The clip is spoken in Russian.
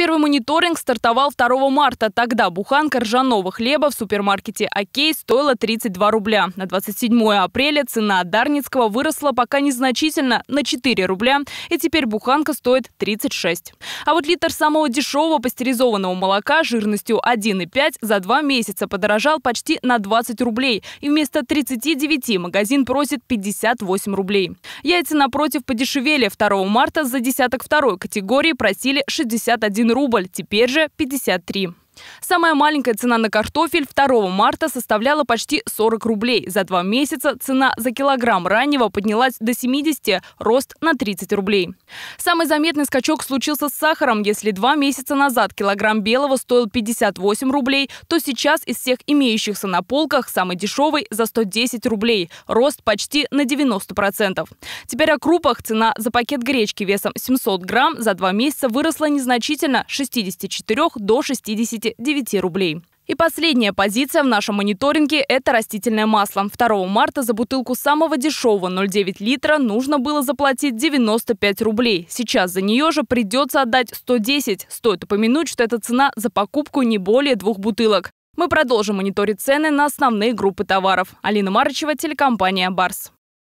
Первый мониторинг стартовал 2 марта. Тогда буханка ржаного хлеба в супермаркете «Окей» стоила 32 рубля. На 27 апреля цена Дарницкого выросла пока незначительно на 4 рубля, и теперь буханка стоит 36. А вот литр самого дешевого пастеризованного молока жирностью 1,5 за два месяца подорожал почти на 20 рублей, и вместо 39 магазин просит 58 рублей. Яйца, напротив, подешевели 2 марта за десяток второй категории просили 61 рубль, теперь же 53. Самая маленькая цена на картофель 2 марта составляла почти 40 рублей. За два месяца цена за килограмм раннего поднялась до 70, рост на 30 рублей. Самый заметный скачок случился с сахаром. Если два месяца назад килограмм белого стоил 58 рублей, то сейчас из всех имеющихся на полках самый дешевый за 110 рублей. Рост почти на 90%. Теперь о крупах. Цена за пакет гречки весом 700 грамм за два месяца выросла незначительно с 64 до 60 79 рублей. И последняя позиция в нашем мониторинге – это растительное масло. 2 марта за бутылку самого дешевого 0,9 литра нужно было заплатить 95 рублей. Сейчас за нее же придется отдать 110. Стоит упомянуть, что это цена за покупку не более двух бутылок. Мы продолжим мониторить цены на основные группы товаров. Алина Марычева, телекомпания «Барс».